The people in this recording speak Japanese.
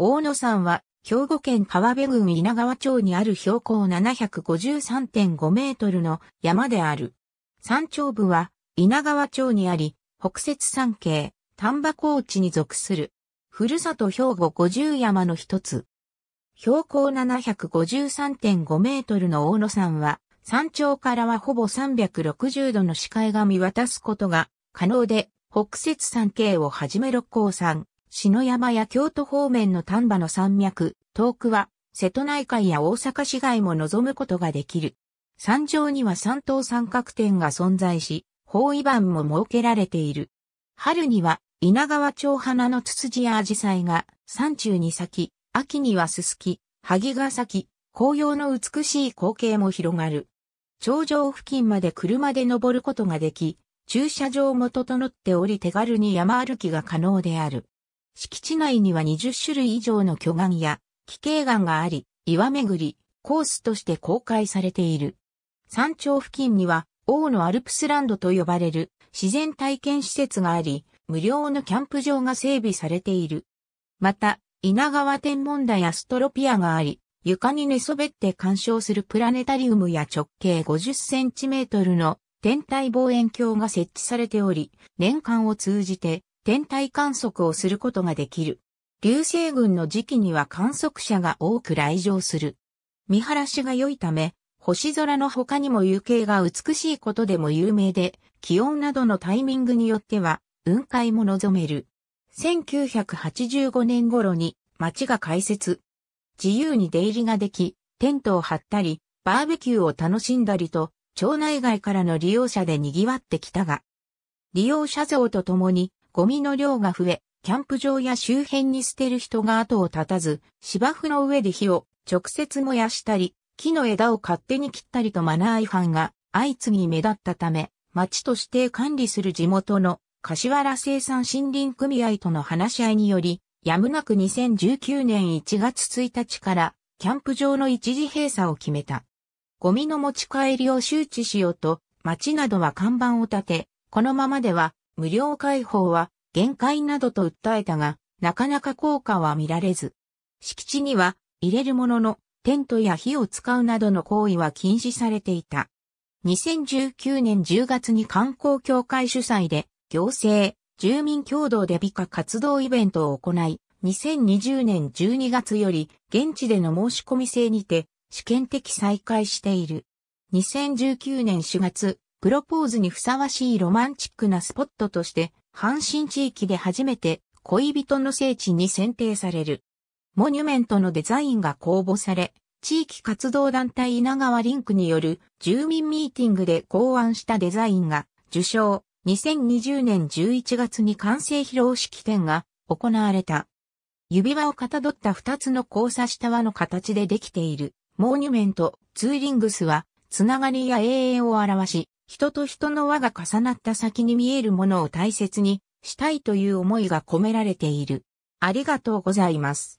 大野山は、兵庫県川辺郡稲川町にある標高753.5メートルの山である。山頂部は、稲川町にあり、北雪山系、丹波高地に属する。ふるさと兵庫50山の一つ。標高753.5メートルの大野山は、山頂からはほぼ360度の視界が見渡すことが可能で、北雪山系をはじめ六甲山、篠山や京都方面の丹波の山脈、遠くは、瀬戸内海や大阪市街も望むことができる。山上には三等三角点が存在し、包囲板も設けられている。春には、稲川町花のツツジやアジサイが山中に咲き、秋にはススキ、萩が咲き、紅葉の美しい光景も広がる。頂上付近まで車で登ることができ、駐車場も整っており手軽に山歩きが可能である。敷地内には20種類以上の巨岩や奇形岩があり、岩巡り、コースとして公開されている。山頂付近には、王のアルプスランドと呼ばれる自然体験施設があり、無料のキャンプ場が整備されている。また、稲川天文台やストロピアがあり、床に寝そべって鑑賞するプラネタリウムや直径50センチメートルの天体望遠鏡が設置されており、年間を通じて天体観測をすることができる。流星群の時期には観測者が多く来場する。見晴らしが良いため、星空の他にも夕景が美しいことでも有名で、気温などのタイミングによっては、雲海も望める。1985年頃に町が開設。自由に出入りができ、テントを張ったり、バーベキューを楽しんだりと、町内外からの利用者で賑わってきたが、利用者像とともにゴミの量が増え、キャンプ場や周辺に捨てる人が後を絶たず、芝生の上で火を直接燃やしたり、木の枝を勝手に切ったりとマナー違反が相次ぎ目立ったため、町として管理する地元の柏原生産森林組合との話し合いにより、やむなく2019年1月1日からキャンプ場の一時閉鎖を決めた。ゴミの持ち帰りを周知しようと、町などは看板を立て、このままでは無料開放は限界などと訴えたが、なかなか効果は見られず。敷地には入れるもののテントや火を使うなどの行為は禁止されていた。2019年10月に観光協会主催で行政、住民共同で美化活動イベントを行い、2020年12月より現地での申し込み制にて試験的再開している。2019年4月、プロポーズにふさわしいロマンチックなスポットとして、阪神地域で初めて恋人の聖地に選定される。モニュメントのデザインが公募され、地域活動団体稲川リンクによる住民ミーティングで考案したデザインが受賞。2020年11月に完成披露式典が行われた。指輪をかたどった2つの交差した輪の形でできているモーニュメント、ツーリングスは、つながりや永遠を表し、人と人の輪が重なった先に見えるものを大切にしたいという思いが込められている。ありがとうございます。